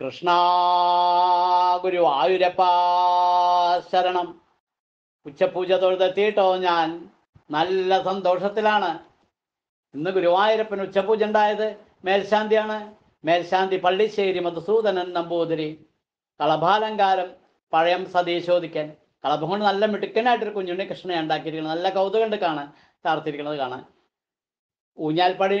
കൃഷ്ണ ഗുരു ആയുരപ്പാ ശരണം ഉച്ചപൂജ തൊഴുതെത്തിയിട്ടോ ഞാൻ നല്ല സന്തോഷത്തിലാണ് ഇന്ന് ഗുരുവായൂരപ്പൻ ഉച്ചപൂജ ഉണ്ടായത് മേൽശാന്തിയാണ് മേൽശാന്തി പള്ളിശ്ശേരി മധുസൂദനൻ നമ്പൂതിരി കളഭാലങ്കാരം പഴയം സതീശോദിക്കൻ കളഭം കൊണ്ട് നല്ല മിടുക്കനായിട്ടൊരു കുഞ്ഞുണ്ണി കൃഷ്ണനെ ഉണ്ടാക്കിയിരിക്കുന്നത് നല്ല കൗതുകണ്ട് കാണാൻ താർത്തിരിക്കുന്നത് കാണാൻ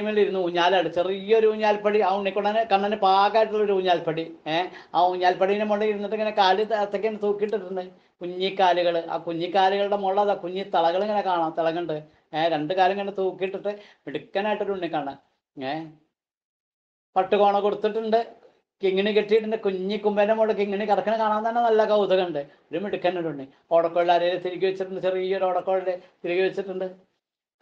മേലെ ഇരുന്ന് ഊഞ്ഞാലടിച്ച ചെറിയൊരു ഊഞ്ഞാൽപ്പടി ആ ഉണ്ണിക്കൊണ്ണന് കണ്ണന് പാകമായിട്ടുള്ള ഒരു ഊഞ്ഞാൽപ്പടി ഏഹ് ആ ഊഞ്ഞാൽപ്പടീനെ മുകളിൽ ഇരുന്നിട്ട് ഇങ്ങനെ കാല് അത്തക്കങ്ങനെ തൂക്കിയിട്ടിട്ടുണ്ട് കുഞ്ഞിക്കാലുകൾ ആ കുഞ്ഞിക്കാലുകളുടെ മുകളിൽ അതാ കുഞ്ഞി തളകൾ ഇങ്ങനെ കാണാം തിളകുണ്ട് ഏഹ് രണ്ട് കാലം ഇങ്ങനെ തൂക്കിയിട്ടിട്ട് മിടുക്കനായിട്ടൊരു ഉണ്ണിക്കാണ് ഏഹ് പട്ടുകോണ കൊടുത്തിട്ടുണ്ട് കിങ്ങിണി കെട്ടിയിട്ടുണ്ട് കുഞ്ഞി കുമ്പേൻ്റെ മുകളിൽ കിങ്ങിണി കിടക്കണ കാണാൻ തന്നെ നല്ല കൗതുകമുണ്ട് ഒരു മിടുക്കനുണ്ട് ഉണ്ണി ഓടക്കോളിൽ അരയിൽ തിരികെ വെച്ചിട്ടുണ്ട് ചെറിയൊരു ഓടക്കോളിൽ തിരികെ വെച്ചിട്ടുണ്ട്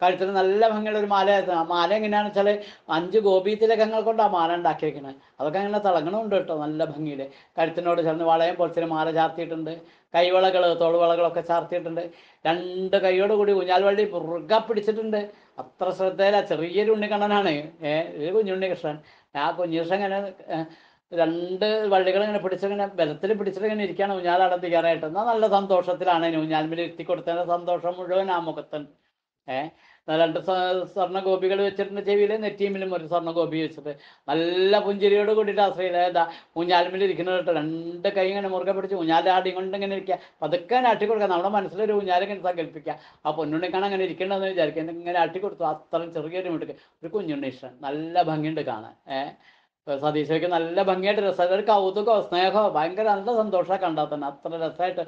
കഴുത്തിന് നല്ല ഭംഗിയുള്ള ഒരു മാല മാല എങ്ങനെയാണെന്ന് വെച്ചാൽ അഞ്ച് തിലകങ്ങൾ കൊണ്ട് ആ മാല ഉണ്ടാക്കിയിരിക്കുന്നത് അതൊക്കെ അങ്ങനെ തിളങ്ങണമുണ്ട് കേട്ടോ നല്ല ഭംഗിയിൽ കഴുത്തിനോട് ചേർന്ന് വളയം പോലത്തെ മാല ചാർത്തിയിട്ടുണ്ട് കൈവളകൾ തോളുവളകളൊക്കെ ചാർത്തിയിട്ടുണ്ട് രണ്ട് കൈയോട് കൂടി വള്ളി മുറുക പിടിച്ചിട്ടുണ്ട് അത്ര ശ്രദ്ധയില്ല ചെറിയൊരു ഉണ്ണിക്കണ്ണനാണ് ഏഹ് ഒരു കുഞ്ഞുണ്ണികൃഷ്ണൻ ആ കുഞ്ഞുകൃഷ്ണൻ ഇങ്ങനെ രണ്ട് വള്ളികൾ ഇങ്ങനെ പിടിച്ചിങ്ങനെ ബലത്തിൽ പിടിച്ചിട്ട് ഇങ്ങനെ ഇരിക്കുകയാണ് ഊഞ്ഞാലാടം തീരാനായിട്ട് എന്നാൽ നല്ല സന്തോഷത്തിലാണ് ഊഞ്ഞാൽമിൽ മേലെ എത്തിക്കൊടുത്തതിൻ്റെ സന്തോഷം മുഴുവൻ ആ മുഖത്തുണ്ട് ഏഹ് രണ്ട് സ്വർണ്ണ ഗോപികൾ വെച്ചിട്ടുണ്ട് ചെവിയിൽ നെറ്റീമിലും ഒരു സ്വർണ്ണ ഗോപി വെച്ചിട്ട് നല്ല പുഞ്ചിരിയോട് കൂടിയിട്ട് ആശ്രയിലേതാ ഊഞ്ഞാലുമ്പിൽ ഇരിക്കുന്നത് കേട്ടോ രണ്ട് കൈ ഇങ്ങനെ മുറുകെ പിടിച്ച് ഊഞ്ഞാലിൻ്റെ ആടി കൊണ്ട് ഇങ്ങനെ ഇരിക്കുക പതുക്കെ ആട്ടി കൊടുക്കുക നമ്മുടെ മനസ്സിലൊരു ഊഞ്ഞാലിങ്ങനെ സങ്കല്പിക്കുക ആ പൊന്നുണ്ണിക്കാണ് അങ്ങനെ ഇരിക്കേണ്ടതെന്ന് വിചാരിക്കുക ഇങ്ങനെ ആട്ടി കൊടുത്തു അത്രയും ചെറിയൊരു മിടുക്ക് ഒരു കുഞ്ഞുണ്ണി ഇഷ്ടം നല്ല ഭംഗിയുണ്ട് കാണാൻ ഏഹ് സതീശയ്ക്ക് നല്ല ഭംഗിയായിട്ട് രസമായിട്ട് ഒരു കൗതുകമോ സ്നേഹമോ ഭയങ്കര നല്ല സന്തോഷമൊക്കെ ഉണ്ടാകുന്ന അത്ര രസമായിട്ട്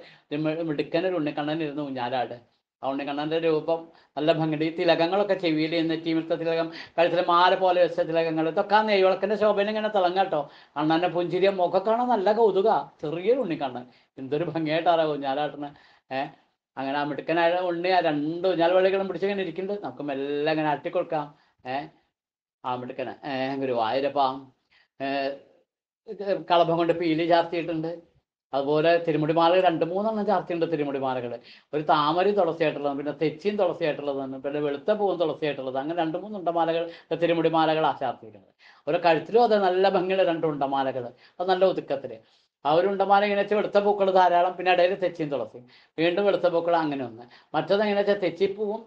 മിടുക്കനൊരു ഉണ്ണിക്കണ്ണൻ ഇരുന്ന് ഊഞ്ഞാലാട് അതുകൊണ്ട് കണ്ണൻ്റെ രൂപം നല്ല ഭംഗിയുണ്ട് ഈ തിലകങ്ങളൊക്കെ ചെവിയിൽ ഇന്ന് ചീമിത്ത തിലകം കഴുത്തിലെ മാല പോലെ വെച്ച തിലകങ്ങൾ ഇതൊക്കെ ആ നെയ്വിളക്കിൻ്റെ ശോഭന ഇങ്ങനെ തിളങ്ങട്ടോ കണ്ണൻ്റെ പുഞ്ചിരിയ മുഖം കാണാൻ നല്ല കൗതുക ചെറിയൊരു കണ്ണൻ എന്തൊരു ഭംഗിയായിട്ടാറ കുഞ്ഞാലാട്ടന് ഏഹ് അങ്ങനെ ആ മിടുക്കനായ ഉണ്ണി ആ രണ്ട് ഊഞ്ഞാൽ വള്ളികളും പിടിച്ചിങ്ങനെ ഇരിക്കുന്നുണ്ട് നമുക്ക് മെല്ലെ ഇങ്ങനെ അട്ടിക്കൊടുക്കാം ഏഹ് ആ മിടുക്കനെ ഏഹ് ഗുരുവായൂരപ്പാ കളഭം കൊണ്ട് പീലി ചാർത്തിയിട്ടുണ്ട് അതുപോലെ തിരുമുടിമാലകൾ രണ്ട് മൂന്നെണ്ണം ചാർച്ചയുണ്ട് തിരുമുടിമാലകൾ ഒരു താമരയും തുളസിയായിട്ടുള്ളതും പിന്നെ തെച്ചിയും തുളസിയായിട്ടുള്ളതാണ് പിന്നെ വെളുത്ത പൂവും തുളസിയായിട്ടുള്ളത് അങ്ങനെ രണ്ട് മൂന്ന് ഉണ്ടമാലകൾ തിരുമുടിമാലകളാണ് ചാർത്തിയിരിക്കുന്നത് ഒരു കഴുത്തിലും അതെ നല്ല ഭംഗിയുള്ള രണ്ട് ഉണ്ടമാലകൾ അത് നല്ല ഒതുക്കത്തിൽ ആ ഒരു ഉണ്ടമാല ഇങ്ങനെ വെച്ചാൽ വെളുത്ത പൂക്കൾ ധാരാളം പിന്നെ ഇടയിൽ തെച്ചിയും തുളസിയും വീണ്ടും വെളുത്ത പൂക്കൾ അങ്ങനെ ഒന്ന് മറ്റത് എങ്ങനെ വെച്ചാൽ തെച്ചിപ്പൂവും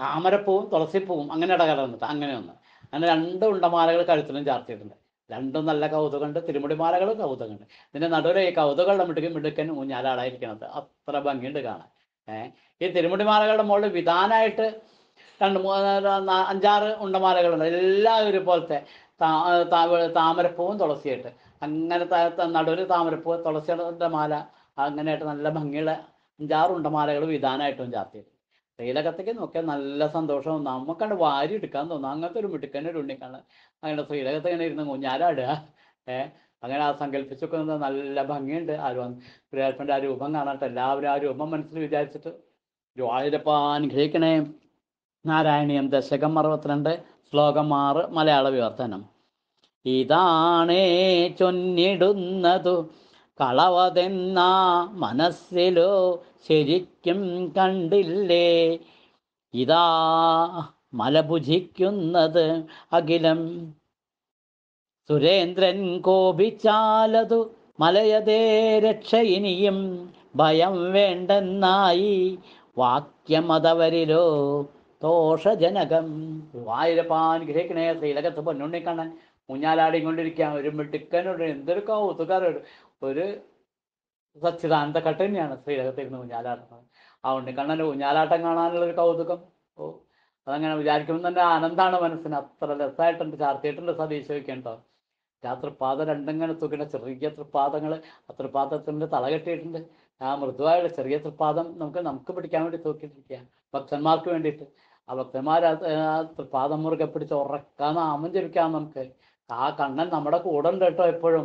താമരപ്പൂവും തുളസിപ്പൂവും അങ്ങനെ ഇടകലർന്നിട്ട് അങ്ങനെ ഒന്ന് അങ്ങനെ രണ്ട് ഉണ്ടമാലകൾ കഴുത്തിലും ചാർത്തിയിട്ടുണ്ട് രണ്ടും നല്ല കൗതുകമുണ്ട് തിരുമുടിമാലകളും കൗതുകമുണ്ട് ഇതിൻ്റെ നടുവിലെ ഈ കൗതുകളുടെ മിടുക്കും മിടുക്കൻ ഊഞ്ഞാലാളായിരിക്കണത് അത്ര ഭംഗിയുണ്ട് കാണാൻ ഏഹ് ഈ തിരുമുടിമാലകളുടെ മുകളിൽ വിധാനമായിട്ട് രണ്ട് മൂന്ന് അഞ്ചാറ് ഉണ്ടമാലകളുണ്ട് എല്ലാം ഒരുപോലത്തെ താമരപ്പൂവും തുളസിയായിട്ട് അങ്ങനെ നടുവിൽ താമരപ്പൂ തുളസിയുടെ മാല അങ്ങനെയായിട്ട് നല്ല ഭംഗിയുള്ള അഞ്ചാറ് ഉണ്ടമാലകൾ വിധാനമായിട്ടും ചാർത്തിയിട്ടുണ്ട് ശ്രീലകത്തേക്ക് നോക്കിയാൽ നല്ല സന്തോഷം നമുക്കാണ്ട് വാരി എടുക്കാൻ തോന്നുന്നു അങ്ങനത്തെ ഒരു മിടുക്കൻ്റെ ഒരു ഉണ്ണിക്കാണ് അങ്ങനെ ശ്രീലകത്ത് ഇങ്ങനെ ഇരുന്ന് കുഞ്ഞാലാടുക ഏഹ് അങ്ങനെ ആ സങ്കല്പിച്ചൊക്കെ നല്ല ഭംഗിയുണ്ട് ആ ഗുരുവായൂരപ്പൻ്റെ ആ രൂപം കാണാട്ട് എല്ലാവരും ആ രൂപം മനസ്സിൽ വിചാരിച്ചിട്ട് ഗുരുവായൂരപ്പ അനുഗ്രഹിക്കണേ നാരായണീയം ദശകം അറുപത്തിരണ്ട് ശ്ലോകം ആറ് മലയാള വിവർത്തനം ഇതാണേ ചൊന്നിടുന്നതു കളവതെന്നാ മനസ്സിലോ ശരിക്കും കണ്ടില്ലേ ഇതാ മലഭുജിക്കുന്നത് അഖിലം സുരേന്ദ്രൻ കോപിച്ചാലതു മലയതേ രക്ഷ ഇനിയും ഭയം വേണ്ടെന്നായി വാക്യമതവരിലോ ദോഷജനകം ഗ്രഹിക്കണേ ശ്രീലകത്ത് പൊന്നുണ്ണിക്കണ്ണൻ മുഞ്ഞാലാടിക്കൊണ്ടിരിക്കാൻ ഒരു മിടുക്കനോട് എന്തൊരു കൗതുകാരോട് ഒരു സച്ചിദാനന്ദ കട്ടന്നെയാണ് ശ്രീരംഗത്തിരുന്ന് ഊഞ്ഞാലാട്ടം അതുകൊണ്ട് കണ്ണൻ്റെ ഊഞ്ഞാലാട്ടം കാണാനുള്ള ഒരു കൗതുകം ഓ അതങ്ങനെ വിചാരിക്കുമ്പോൾ തന്നെ ആനന്ദാണ് മനസ്സിന് അത്ര രസമായിട്ടുണ്ട് ചാർത്തിയിട്ടുണ്ട് സതീശോയ്ക്ക് ഉണ്ടോ രാത്രിപാത രണ്ടെങ്ങനെ തുകിന ചെറിയ തൃപ്പാദങ്ങൾ തൃപ്പാദത്തിൻ്റെ തല കെട്ടിയിട്ടുണ്ട് ആ മൃദുവായുള്ള ചെറിയ തൃപ്പാദം നമുക്ക് നമുക്ക് പിടിക്കാൻ വേണ്ടി തൂക്കിയിട്ടിരിക്കുക ഭക്തന്മാർക്ക് വേണ്ടിയിട്ട് ആ ഭക്തന്മാർ തൃപ്പാദം മുറുകെ പിടിച്ച് ഉറക്കാൻ നാമം ജപിക്കാം നമുക്ക് ആ കണ്ണൻ നമ്മുടെ കൂടെ ഉണ്ട് കേട്ടോ എപ്പോഴും